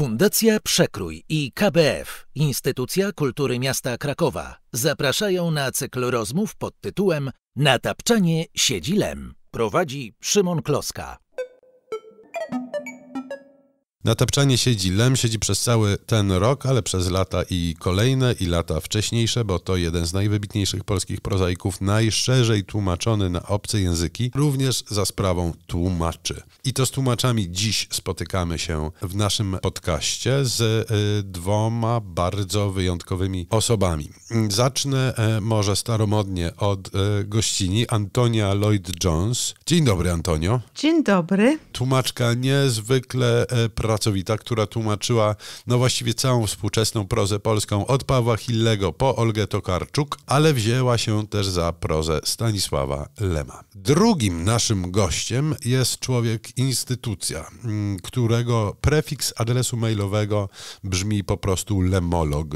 Fundacja Przekrój i KBF, Instytucja Kultury Miasta Krakowa, zapraszają na cykl rozmów pod tytułem Na tapczanie siedzi lem. Prowadzi Szymon Kloska. Na tapczanie siedzi Lem, siedzi przez cały ten rok, ale przez lata i kolejne, i lata wcześniejsze, bo to jeden z najwybitniejszych polskich prozaików, najszerzej tłumaczony na obce języki, również za sprawą tłumaczy. I to z tłumaczami dziś spotykamy się w naszym podcaście z e, dwoma bardzo wyjątkowymi osobami. Zacznę e, może staromodnie od e, gościni Antonia Lloyd-Jones. Dzień dobry, Antonio. Dzień dobry. Tłumaczka niezwykle pra pracowita, która tłumaczyła no właściwie całą współczesną prozę polską od Pawła Hillego po Olgę Tokarczuk, ale wzięła się też za prozę Stanisława Lema. Drugim naszym gościem jest człowiek instytucja, mm, którego prefiks adresu mailowego brzmi po prostu lemolog.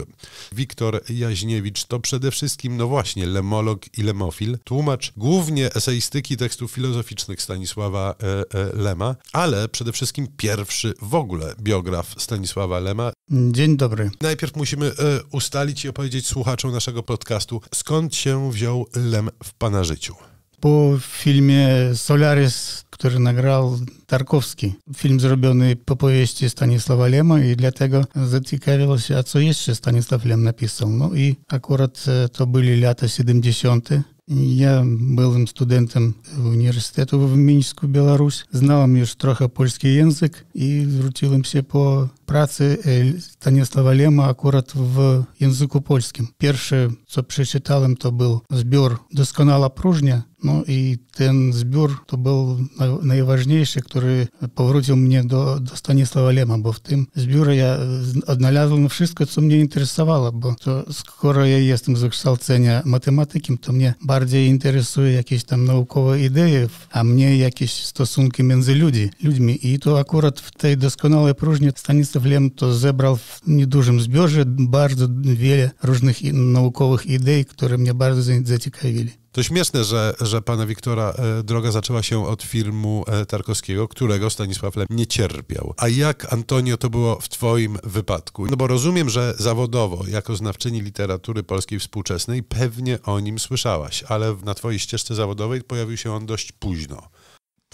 Wiktor Jaźniewicz to przede wszystkim, no właśnie, lemolog i lemofil, tłumacz głównie eseistyki tekstów filozoficznych Stanisława e, e, Lema, ale przede wszystkim pierwszy w ogóle ogóle biograf Stanisława Lema. Dzień dobry. Najpierw musimy e, ustalić i opowiedzieć słuchaczom naszego podcastu, skąd się wziął Lem w pana życiu. Po filmie Solaris, który nagrał Tarkowski, film zrobiony po powieści Stanisława Lema i dlatego zaciekawiło się, a co jeszcze Stanisław Lem napisał. No i akurat e, to byli lata 70. Я былым студэнтам універсітэту в мінску Беларусь знала мне ж троха польскі язык і зруціла імся по pracy e, Stanisława Lema akurat w języku polskim. Pierwsze, co przeczytałem, to był zbiór Doskonała próżnia, no i ten zbiór to był najważniejszy, który powrócił mnie do, do Stanisława Lema, bo w tym zbiorze ja odnalazłem wszystko, co mnie interesowało, bo to skoro ja jestem z wykształcenia matematykiem, to mnie bardziej interesuje jakieś tam naukowe idee, a mnie jakieś stosunki między ludźmi, ludźmi. I to akurat w tej doskonałej próżni Stanisław problem to zebrał w niedużym zbiorze bardzo wiele różnych naukowych idei, które mnie bardzo zaciekawili. To śmieszne, że, że pana Wiktora droga zaczęła się od filmu e, Tarkowskiego, którego Stanisław Lem nie cierpiał. A jak, Antonio, to było w twoim wypadku? No bo rozumiem, że zawodowo, jako znawczyni literatury polskiej współczesnej, pewnie o nim słyszałaś, ale na twojej ścieżce zawodowej pojawił się on dość późno.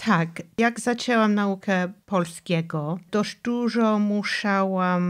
Tak, jak zaczęłam naukę polskiego, dość dużo musiałam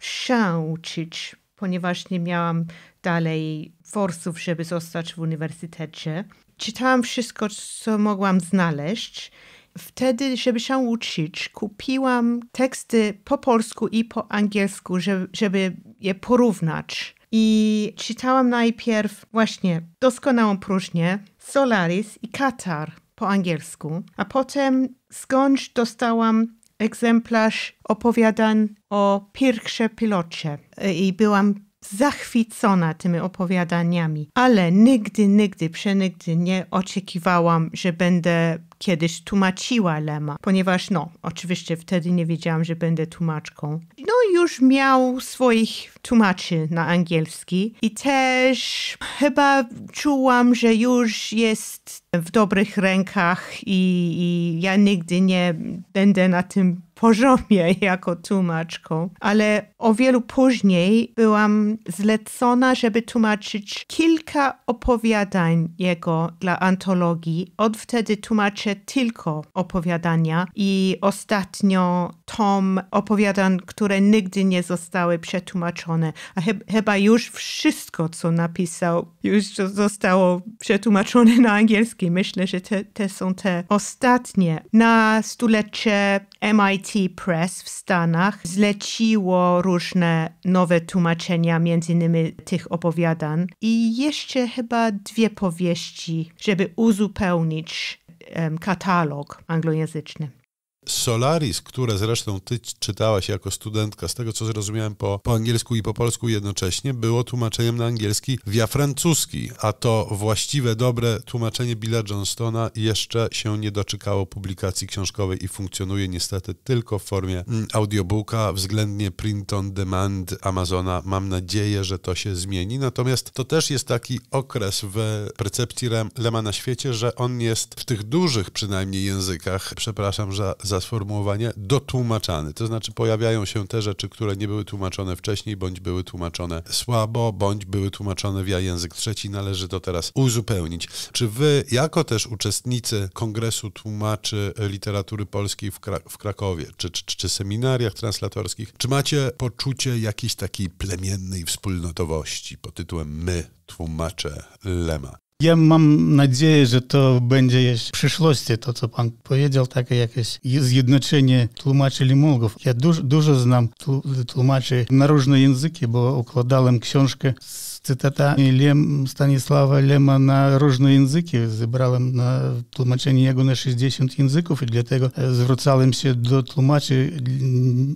się uczyć, ponieważ nie miałam dalej forsów, żeby zostać w uniwersytecie. Czytałam wszystko, co mogłam znaleźć. Wtedy, żeby się uczyć, kupiłam teksty po polsku i po angielsku, żeby, żeby je porównać. I czytałam najpierw właśnie doskonałą próżnię, Solaris i Katar po angielsku, a potem skądś dostałam egzemplarz opowiadań o pierwsze pilocie i byłam zachwycona tymi opowiadaniami, ale nigdy, nigdy, przenigdy nie oczekiwałam, że będę kiedyś tłumaczyła Lema, ponieważ no, oczywiście wtedy nie wiedziałam, że będę tłumaczką. No już miał swoich tłumaczy na angielski i też chyba czułam, że już jest w dobrych rękach i, i ja nigdy nie będę na tym poziomie jako tłumaczką, ale o wielu później byłam zlecona, żeby tłumaczyć kilka opowiadań jego dla antologii. Od wtedy tłumaczę tylko opowiadania i ostatnio tom opowiadań, które nigdy nie zostały przetłumaczone, a he chyba już wszystko, co napisał, już zostało przetłumaczone na angielski. Myślę, że te, te są te ostatnie. Na stulecie MIT Press w Stanach zleciło różne nowe tłumaczenia, między innymi tych opowiadań. I jeszcze chyba dwie powieści, żeby uzupełnić um, katalog anglojęzyczny. Solaris, które zresztą ty czytałaś jako studentka, z tego co zrozumiałem po, po angielsku i po polsku jednocześnie, było tłumaczeniem na angielski via francuski, a to właściwe, dobre tłumaczenie Billa Johnstona jeszcze się nie doczekało publikacji książkowej i funkcjonuje niestety tylko w formie mm, audiobooka, względnie print on demand Amazona. Mam nadzieję, że to się zmieni, natomiast to też jest taki okres w percepcji Lema na świecie, że on jest w tych dużych przynajmniej językach, przepraszam że za sformułowanie dotłumaczany. To znaczy pojawiają się te rzeczy, które nie były tłumaczone wcześniej, bądź były tłumaczone słabo, bądź były tłumaczone w język trzeci. Należy to teraz uzupełnić. Czy wy, jako też uczestnicy Kongresu Tłumaczy Literatury Polskiej w, w Krakowie, czy, czy, czy seminariach translatorskich, czy macie poczucie jakiejś takiej plemiennej wspólnotowości pod tytułem my, tłumacze Lema? Ja mam nadzieję, że to będzie w przyszłości, to co pan powiedział, takie jakieś zjednoczenie tłumaczy limogów. Ja dużo, dużo znam tłumaczy na różne języki, bo układałem książkę цитата Лем, Станислава Лема на ружные языки, забрал им на тлумачение его на 60 языков, и для того звучал им все до тлумачи,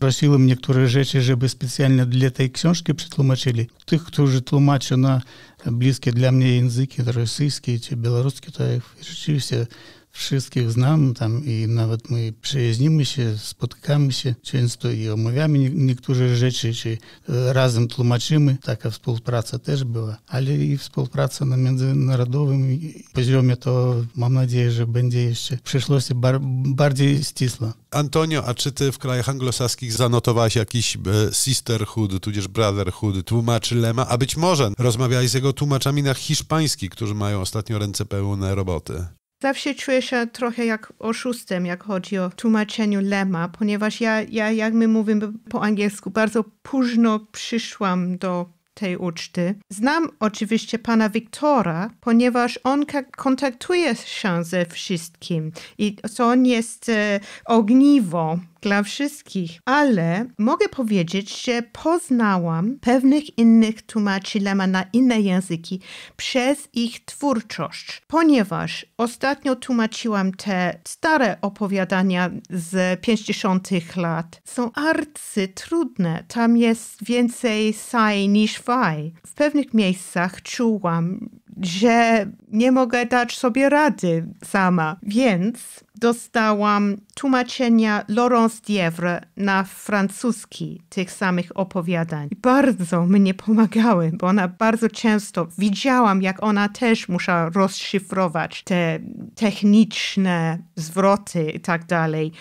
просил им некоторые речи, чтобы специально для этой ксёжки притлумачили. Тех, кто уже тлумачил на близкие для меня языки, российские, белорусские, то я их решил все Wszystkich znam tam i nawet my przyjeździmy się, spotykamy się często i omawiamy niektóre rzeczy, czy e, razem tłumaczymy. Taka współpraca też była, ale i współpraca na międzynarodowym poziomie to mam nadzieję, że będzie jeszcze w przyszłości bar bardziej ścisła. Antonio, a czy ty w krajach anglosaskich zanotowałeś jakiś e, sisterhood, tudzież brotherhood, tłumaczy Lema, a być może rozmawiałeś z jego tłumaczami na hiszpański, którzy mają ostatnio ręce pełne roboty? zawsze czuję się trochę jak oszustem, jak chodzi o tłumaczeniu Lema, ponieważ ja, ja jak my mówimy po angielsku, bardzo późno przyszłam do tej uczty. Znam oczywiście pana Wiktora, ponieważ on kontaktuje się ze wszystkim i to on jest e, ogniwo dla wszystkich, ale mogę powiedzieć, że poznałam pewnych innych tłumaczy Lema na inne języki przez ich twórczość, ponieważ ostatnio tłumaczyłam te stare opowiadania z 50. lat. Są arcy trudne, tam jest więcej saj niż faj. W pewnych miejscach czułam że nie mogę dać sobie rady sama. Więc dostałam tłumaczenia Laurence Dievre na francuski tych samych opowiadań. Bardzo mnie pomagały, bo ona bardzo często widziałam, jak ona też musiała rozszyfrować te techniczne zwroty i tak dalej.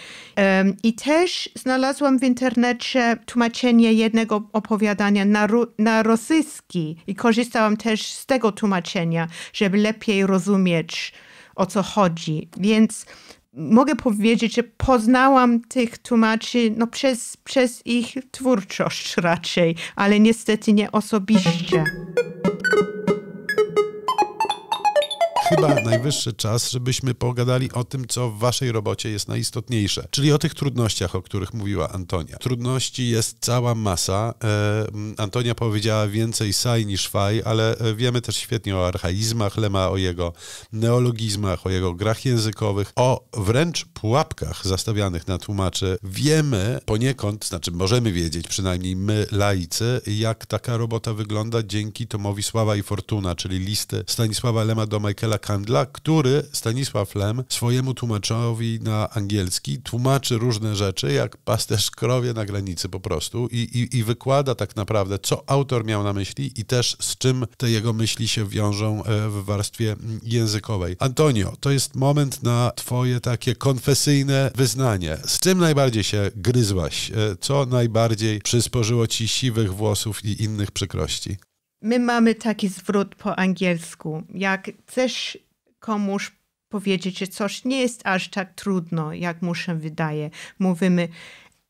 Um, I też znalazłam w internecie tłumaczenie jednego opowiadania na, na rosyjski i korzystałam też z tego tłumaczenia doświadczenia, żeby lepiej rozumieć o co chodzi. Więc mogę powiedzieć, że poznałam tych tłumaczy no, przez, przez ich twórczość raczej, ale niestety nie osobiście. chyba najwyższy czas, żebyśmy pogadali o tym, co w waszej robocie jest najistotniejsze, czyli o tych trudnościach, o których mówiła Antonia. Trudności jest cała masa. E, Antonia powiedziała więcej saj niż faj, ale e, wiemy też świetnie o archaizmach Lema, o jego neologizmach, o jego grach językowych, o wręcz pułapkach zastawianych na tłumaczy. Wiemy poniekąd, znaczy możemy wiedzieć, przynajmniej my, laicy, jak taka robota wygląda dzięki tomowi Sława i Fortuna, czyli listy Stanisława Lema do Michaela Kandla, który Stanisław Lem swojemu tłumaczowi na angielski tłumaczy różne rzeczy, jak pasterz krowie na granicy po prostu i, i, i wykłada tak naprawdę, co autor miał na myśli i też z czym te jego myśli się wiążą e, w warstwie językowej. Antonio, to jest moment na twoje takie konfesyjne wyznanie. Z czym najbardziej się gryzłaś? E, co najbardziej przysporzyło ci siwych włosów i innych przykrości? My mamy taki zwrot po angielsku. Jak chcesz komuś powiedzieć, że coś nie jest aż tak trudno, jak mu się wydaje, mówimy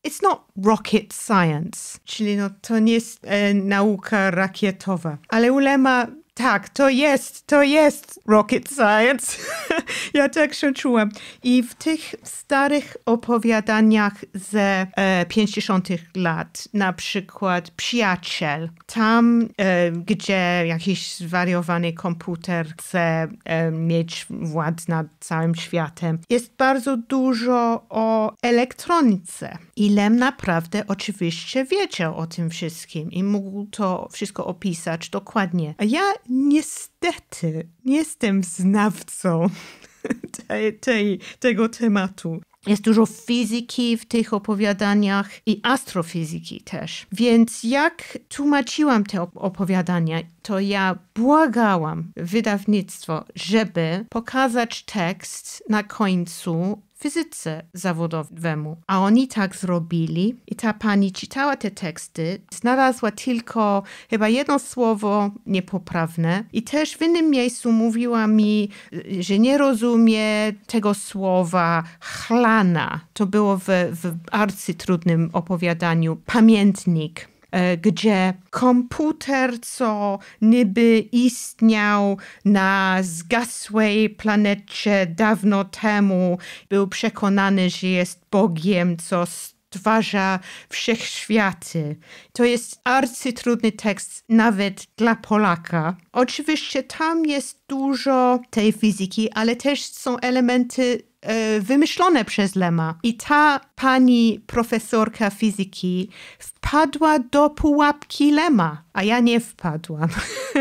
It's not rocket science, czyli no, to nie jest e, nauka rakietowa. Ale ulema tak, to jest, to jest rocket science. ja tak się czułam. I w tych starych opowiadaniach z e, 50. lat, na przykład Przyjaciel, tam e, gdzie jakiś zwariowany komputer chce e, mieć władzę nad całym światem, jest bardzo dużo o elektronice. I Lem naprawdę oczywiście wiedział o tym wszystkim i mógł to wszystko opisać dokładnie. A ja niestety nie jestem znawcą tej, tej, tego tematu. Jest dużo fizyki w tych opowiadaniach i astrofizyki też. Więc jak tłumaczyłam te opowiadania, to ja błagałam wydawnictwo, żeby pokazać tekst na końcu fizyce zawodowemu. A oni tak zrobili i ta pani czytała te teksty, znalazła tylko chyba jedno słowo niepoprawne i też w innym miejscu mówiła mi, że nie rozumie tego słowa chlana. To było w, w arcy trudnym opowiadaniu pamiętnik E, gdzie komputer, co niby istniał na zgasłej planecie dawno temu, był przekonany, że jest Bogiem, co stwarza wszechświaty. To jest arcytrudny tekst nawet dla Polaka. Oczywiście tam jest dużo tej fizyki, ale też są elementy e, wymyślone przez Lema. I ta pani profesorka fizyki wpadła do pułapki Lema, a ja nie wpadłam.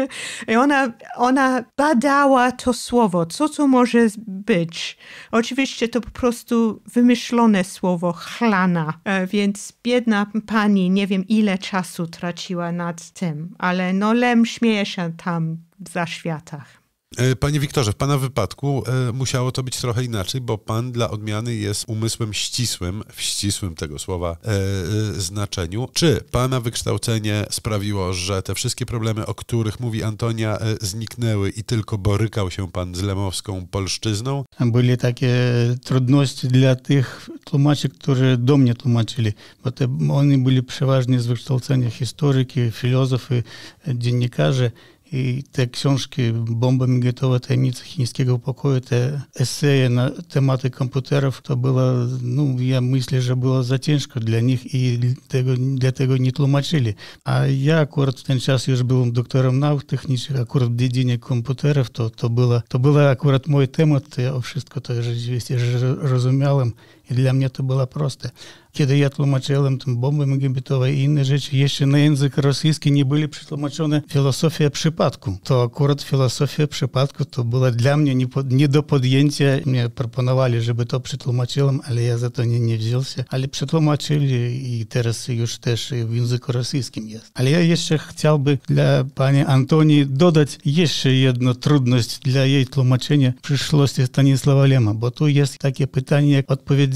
I ona, ona badała to słowo, co to może być. Oczywiście to po prostu wymyślone słowo, chlana, e, więc biedna pani nie wiem ile czasu traciła nad tym, ale no Lem śmieje się tam za światach. E, panie Wiktorze, w Pana wypadku e, musiało to być trochę inaczej, bo Pan dla odmiany jest umysłem ścisłym, w ścisłym tego słowa e, znaczeniu. Czy Pana wykształcenie sprawiło, że te wszystkie problemy, o których mówi Antonia, zniknęły i tylko borykał się Pan z lemowską polszczyzną? Były takie trudności dla tych tłumaczy, którzy do mnie tłumaczyli, bo te, oni byli przeważnie z wykształcenia historyki, filozofy, dziennikarze i te książki Bomba migatowa, tajemnice chińskiego pokoju, te eseje na tematy komputerów, to była, no ja myślę, że było za ciężko dla nich i tego, dlatego nie tłumaczyli. A ja akurat w ten czas już byłem doktorem nauk technicznych, akurat w dziedzinie komputerów, to, to, było, to była akurat mój temat, to ja wszystko to rzeczywiście rozumiałem. I dla mnie to było proste. Kiedy ja tłumaczyłem tam bomby megabitowe i inne rzeczy, jeszcze na język rosyjski nie były przetłumaczone filozofia przypadku. To akurat filozofia przypadku to było dla mnie nie, do podjęcia. Mnie proponowali, żeby to przetłumaczyłem, ale ja za to nie, nie wziął się. Ale przetłumaczyli i teraz już też w języku rosyjskim jest. Ale ja jeszcze chciałby dla pani Antonii dodać jeszcze jedną trudność dla jej tłumaczenia przyszłości Stanisława Lema, bo tu jest takie pytanie, jak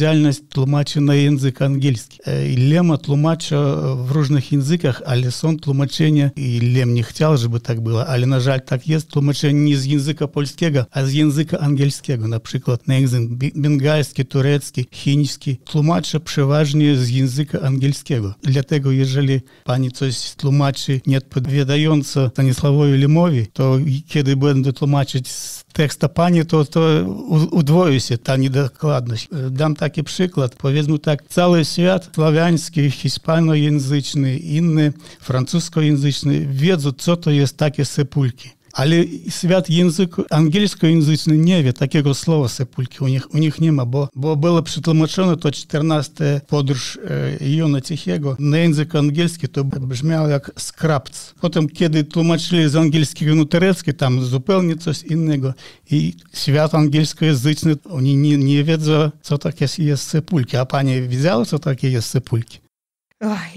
спецыяльнасць тлумачана язык ангельскі э, лема тлумача э, в ружных языках але сон тлумачэння і лем не хцел же бы так было але на жаль так есть тлумачэнне не з языка польскега а з языка ангельскега напрыклад на бенгальскі турэцкі хінічскі тлумача прыважнее з языка ангельскего для тэго ежалі пані цось тлумачы нет подведаёнца станніславою лімові то кеды бэнды тлумачыць з tekstopanie, to, to udwoi się ta niedokładność. Dam taki przykład. Powiedzmy tak, cały świat słowiański, hiszpanojęzyczny, inny, francuskojęzyczny wiedzą, co to jest takie sepulki. Ale świat język angielskojęzyczny nie wie takiego słowa sepulki. U nich, u nich nie ma, bo, było przetłumaczone to 14 podróż e, Jona Cichego na język angielski, to brzmiało jak skrapc. Potem, kiedy tłumaczyli z angielskiego na turecki, tam zupełnie coś innego. I świat angielsko oni nie, wie, co takie jest sepulki. A pani widziała, co takie jest sepulki?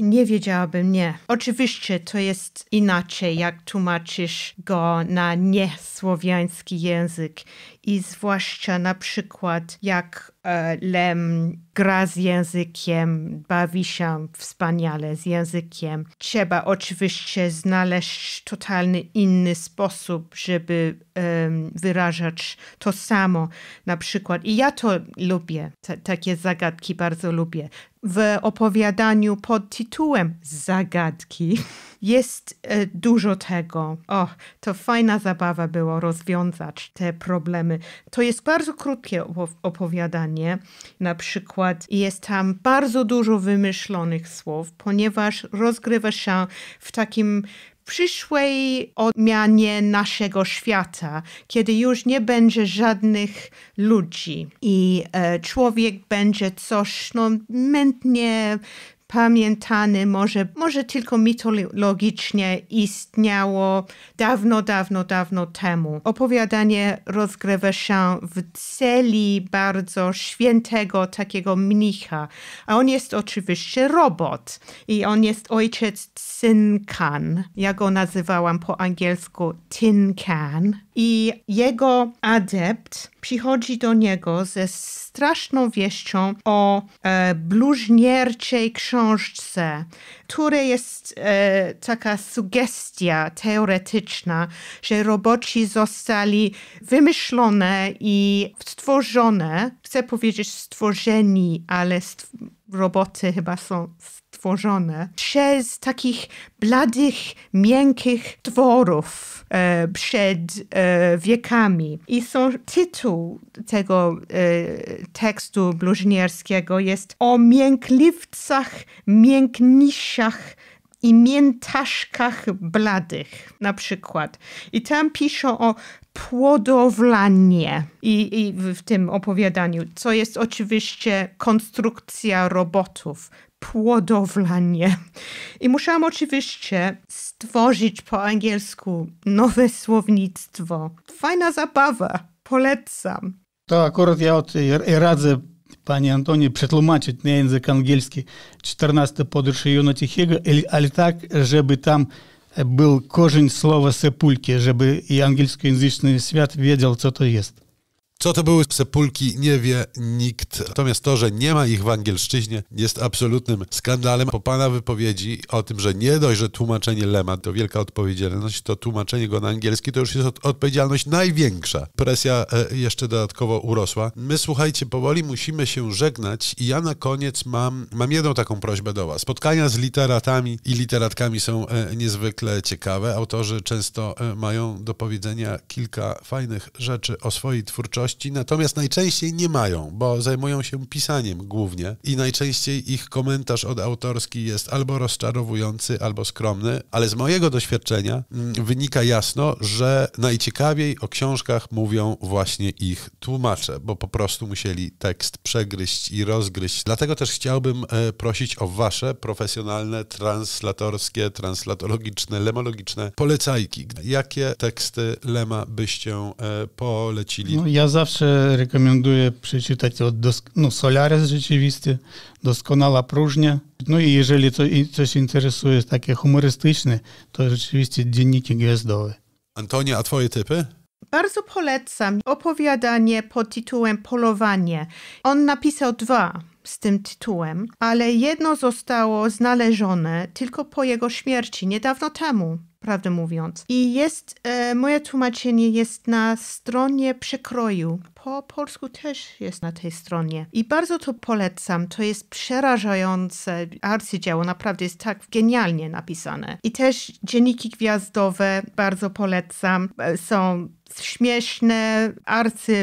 nie wiedziałabym, nie. Oczywiście to jest inaczej, jak tłumaczysz go na niesłowiański język i zwłaszcza na przykład jak e, Lem gra z językiem, bawi się wspaniale z językiem. Trzeba oczywiście znaleźć totalny inny sposób, żeby um, wyrażać to samo. Na przykład, i ja to lubię, takie zagadki bardzo lubię. W opowiadaniu pod tytułem Zagadki jest e, dużo tego. O, to fajna zabawa było rozwiązać te problemy mamy. To jest bardzo krótkie opowiadanie. Na przykład jest tam bardzo dużo wymyślonych słów, ponieważ rozgrywa się w takim przyszłej odmianie naszego świata, kiedy już nie będzie żadnych ludzi i e, człowiek będzie coś no, mętnie pamiętany może, może tylko mitologicznie istniało dawno, dawno, dawno temu. Opowiadanie rozgrywa się w celi bardzo świętego takiego mnicha, a on jest oczywiście robot i on jest ojciec Tin Can, ja go nazywałam po angielsku Tin Can i jego adept przychodzi do niego ze straszną wieścią o e, bluźnierczej książce, której jest e, taka sugestia teoretyczna, że roboci zostali wymyślone i stworzone, chcę powiedzieć stworzeni, ale roboty chyba są stworzone przez takich bladych, miękkich tworów e, przed e, wiekami. I są, tytuł tego e, tekstu bluźnierskiego jest o miękliwcach, mięknisiach i miętaszkach bladych na przykład. I tam piszą o płodowlanie I, i w tym opowiadaniu, co jest oczywiście konstrukcja robotów, płodowlanie. I musiałam oczywiście stworzyć po angielsku nowe słownictwo. Fajna zabawa, polecam. To akurat ja od, radzę pani Antonie przetłumaczyć na język angielski 14 podróż Juna Cichego, ale tak, żeby tam был кожень слова сапульки, чтобы и ангельскоязычный свят ведал, что то есть. Co to były sepulki, nie wie nikt. Natomiast to, że nie ma ich w angielszczyźnie, jest absolutnym skandalem. Po pana wypowiedzi o tym, że nie dość, że tłumaczenie Lema to wielka odpowiedzialność, to tłumaczenie go na angielski to już jest odpowiedzialność największa. Presja e, jeszcze dodatkowo urosła. My, słuchajcie, powoli musimy się żegnać i ja na koniec mam, mam jedną taką prośbę do was. Spotkania z literatami i literatkami są e, niezwykle ciekawe. Autorzy często e, mają do powiedzenia kilka fajnych rzeczy o swojej twórczości natomiast najczęściej nie mają, bo zajmują się pisaniem głównie i najczęściej ich komentarz od autorski jest albo rozczarowujący, albo skromny, ale z mojego doświadczenia mm, wynika jasno, że najciekawiej o książkach mówią właśnie ich tłumacze, bo po prostu musieli tekst przegryźć i rozgryźć. Dlatego też chciałbym e, prosić o wasze profesjonalne, translatorskie, translatologiczne, lemologiczne polecajki. Jakie teksty lema byście e, polecili? No, ja za zawsze rekomenduję przeczytać od dosk- no, Solaris rzeczywiście, doskonała próżnia. No i jeżeli to, i coś interesuje takie humorystyczne, to rzeczywiście dzienniki gwiazdowe. Antonia, a twoje typy? Bardzo polecam opowiadanie pod tytułem Polowanie. On napisał dwa z tym tytułem, ale jedno zostało znalezione tylko po jego śmierci niedawno temu prawdę mówiąc. I jest, e, moje tłumaczenie jest na stronie przekroju. Po polsku też jest na tej stronie. I bardzo to polecam. To jest przerażające arcydzieło. Naprawdę jest tak genialnie napisane. I też dzienniki gwiazdowe bardzo polecam. E, są śmieszne,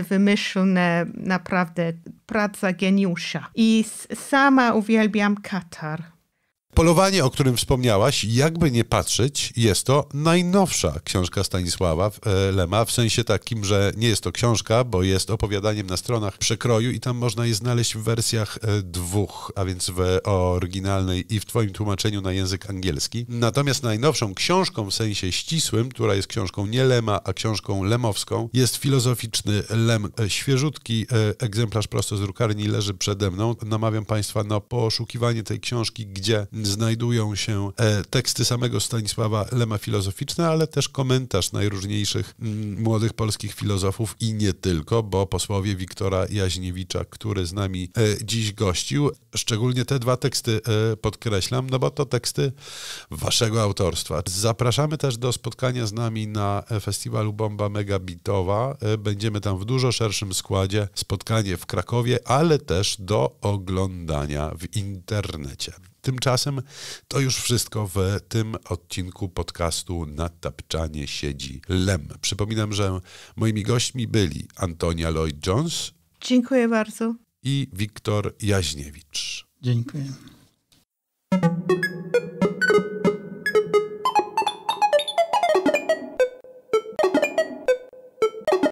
wymyślne, naprawdę praca geniusza. I sama uwielbiam Katar Polowanie, o którym wspomniałaś, jakby nie patrzeć, jest to najnowsza książka Stanisława e, Lema, w sensie takim, że nie jest to książka, bo jest opowiadaniem na stronach przekroju i tam można je znaleźć w wersjach e, dwóch, a więc w oryginalnej i w twoim tłumaczeniu na język angielski. Natomiast najnowszą książką w sensie ścisłym, która jest książką nie Lema, a książką lemowską, jest filozoficzny Lem. E, świeżutki egzemplarz prosto z drukarni leży przede mną. Namawiam Państwa na poszukiwanie tej książki, gdzie znajdują się e, teksty samego Stanisława Lema filozoficzne, ale też komentarz najróżniejszych mm, młodych polskich filozofów i nie tylko, bo posłowie Wiktora Jaźniewicza, który z nami e, dziś gościł, szczególnie te dwa teksty e, podkreślam, no bo to teksty waszego autorstwa. Zapraszamy też do spotkania z nami na festiwalu Bomba Megabitowa. Będziemy tam w dużo szerszym składzie. Spotkanie w Krakowie, ale też do oglądania w internecie. Tymczasem to już wszystko w tym odcinku podcastu Na tapczanie siedzi Lem. Przypominam, że moimi gośćmi byli Antonia Lloyd-Jones. Dziękuję bardzo. I Wiktor Jaźniewicz. Dziękuję.